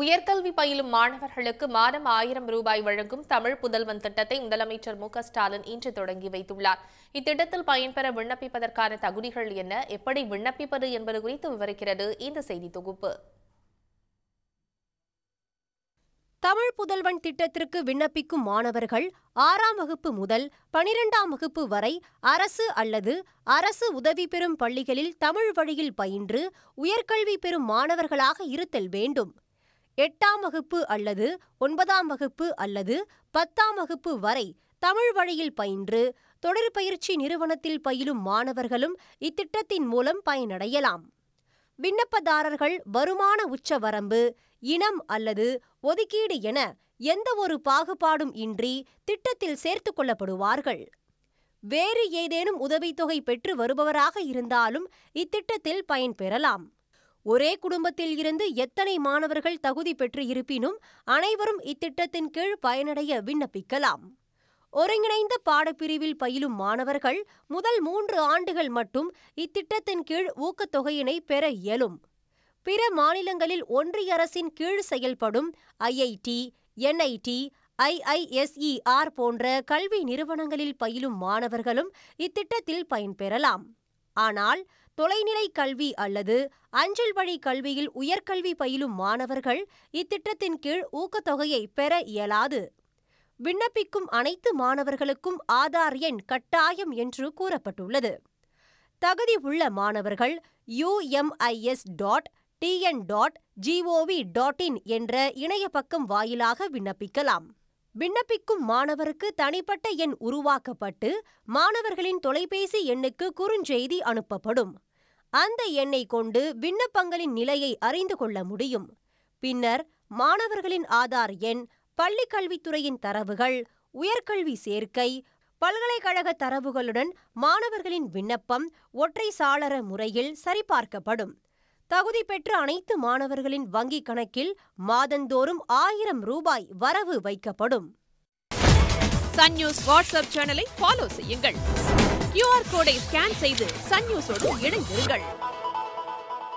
உயர்கல்வி பயிலும் மாணவர்களுக்கு மாதம் ஆயிரம் ரூபாய் வழங்கும் தமிழ் புதல்வன் திட்டத்தை முதலமைச்சர் மு ஸ்டாலின் இன்று தொடங்கி வைத்துள்ளார் இத்திட்டத்தில் பயன்பெற விண்ணப்பிப்பதற்கான தகுதிகள் என்ன எப்படி விண்ணப்பிப்பது என்பது குறித்து விவரிக்கிறது இந்த செய்தி தொகுப்பு தமிழ் புதல்வன் திட்டத்திற்கு விண்ணப்பிக்கும் மாணவர்கள் ஆறாம் வகுப்பு முதல் பனிரெண்டாம் வகுப்பு வரை அரசு அல்லது அரசு உதவி பெறும் பள்ளிகளில் தமிழ் வழியில் பயின்று உயர்கல்வி பெறும் மாணவர்களாக இருத்தல் வேண்டும் எட்டாம் வகுப்பு அல்லது ஒன்பதாம் வகுப்பு அல்லது பத்தாம் வகுப்பு வரை தமிழ் வழியில் பயின்று தொடர் பயிற்சி நிறுவனத்தில் பயிலும் மாணவர்களும் இத்திட்டத்தின் மூலம் பயனடையலாம் விண்ணப்பதாரர்கள் வருமான உச்ச வரம்பு இனம் அல்லது ஒதுக்கீடு என எந்த ஒரு பாகுபாடும் இன்றி திட்டத்தில் சேர்த்து கொள்ளப்படுவார்கள் வேறு ஏதேனும் உதவித்தொகை பெற்று வருபவராக இருந்தாலும் இத்திட்டத்தில் பயன்பெறலாம் ஒரே குடும்பத்தில் இருந்து எத்தனை மாணவர்கள் தகுதி பெற்று இருப்பினும் அனைவரும் இத்திட்டத்தின் கீழ் பயனடைய விண்ணப்பிக்கலாம் ஒருங்கிணைந்த பாடப்பிரிவில் பயிலும் மாணவர்கள் முதல் மூன்று ஆண்டுகள் மட்டும் இத்திட்டத்தின் கீழ் ஊக்கத்தொகையினை பெற இயலும் பிற மாநிலங்களில் ஒன்றிய அரசின் கீழ் செயல்படும் ஐஐடி என்ஐடி ஐஐஎஸ்இஆர் போன்ற கல்வி நிறுவனங்களில் பயிலும் மாணவர்களும் இத்திட்டத்தில் பயன்பெறலாம் ஆனால் தொலைநிலை கல்வி அல்லது அஞ்சல் வழி கல்வியில் உயர்கல்வி பயிலும் மாணவர்கள் இத்திட்டத்தின் கீழ் ஊக்கத்தொகையை பெற இயலாது விண்ணப்பிக்கும் அனைத்து மாணவர்களுக்கும் ஆதார் எண் கட்டாயம் என்று கூறப்பட்டுள்ளது தகுதி உள்ள மாணவர்கள் UMIS dot TN dot GOV dot in என்ற இணைய பக்கம் வாயிலாக விண்ணப்பிக்கலாம் விண்ணப்பிக்கும் மாணவருக்கு தனிப்பட்ட எண் உருவாக்கப்பட்டு மாணவர்களின் தொலைபேசி எண்ணுக்கு குறுஞ்செய்தி அனுப்பப்படும் அந்த எண்ணை கொண்டு விண்ணப்பங்களின் நிலையை அறிந்து கொள்ள முடியும் பின்னர் மாணவர்களின் ஆதார் எண் பள்ளிக்கல்வித்துறையின் தரவுகள் உயர்கல்வி சேர்க்கை பல்கலைக்கழக தரவுகளுடன் மாணவர்களின் விண்ணப்பம் ஒற்றை சாளர முறையில் சரிபார்க்கப்படும் தகுதி பெற்ற அனைத்து மாணவர்களின் வங்கிக் கணக்கில் மாதந்தோறும் ஆயிரம் ரூபாய் வரவு வைக்கப்படும் சன் நியூஸ் வாட்ஸ்அப் சேனலை ஃபாலோ செய்யுங்கள் கியூஆர் கோடை ஸ்கேன் செய்து சன் நியூஸோடு இணைந்திருங்கள்